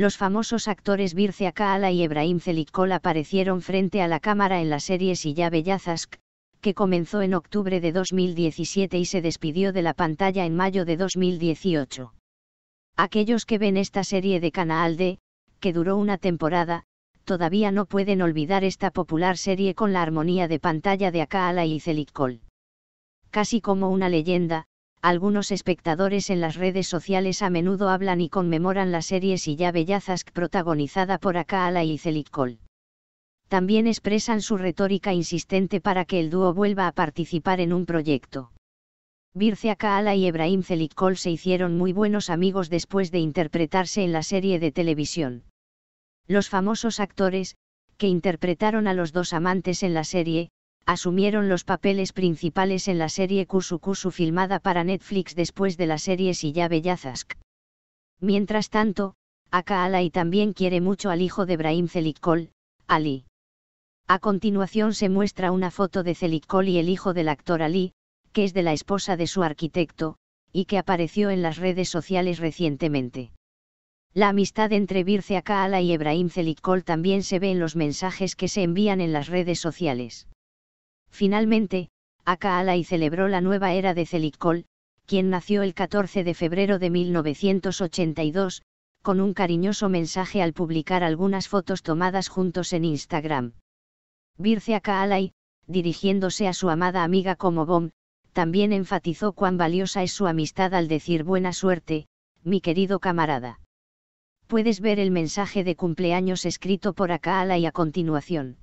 los famosos actores Virce Kaala y Ebrahim Zelikkol aparecieron frente a la cámara en la serie Silla Bellazask, que comenzó en octubre de 2017 y se despidió de la pantalla en mayo de 2018. Aquellos que ven esta serie de Canal D, que duró una temporada, todavía no pueden olvidar esta popular serie con la armonía de pantalla de Akaala y Zelikkol. Casi como una leyenda, algunos espectadores en las redes sociales a menudo hablan y conmemoran la serie Silla Bellazask protagonizada por Akaala y Celikol. También expresan su retórica insistente para que el dúo vuelva a participar en un proyecto. Birce Akaala y Ebrahim Celikol se hicieron muy buenos amigos después de interpretarse en la serie de televisión. Los famosos actores, que interpretaron a los dos amantes en la serie, asumieron los papeles principales en la serie Kusu Kusu filmada para Netflix después de la serie Silla Bellazask. Mientras tanto, Aka y también quiere mucho al hijo de Brahim Celikkol, Ali. A continuación se muestra una foto de Celikkol y el hijo del actor Ali, que es de la esposa de su arquitecto, y que apareció en las redes sociales recientemente. La amistad entre Birce Akaala y Ebrahim Celikkol también se ve en los mensajes que se envían en las redes sociales. Finalmente, Aka celebró la nueva era de Celikol, quien nació el 14 de febrero de 1982, con un cariñoso mensaje al publicar algunas fotos tomadas juntos en Instagram. Virce Aka dirigiéndose a su amada amiga como Bom, también enfatizó cuán valiosa es su amistad al decir buena suerte, mi querido camarada. Puedes ver el mensaje de cumpleaños escrito por Akala y a continuación.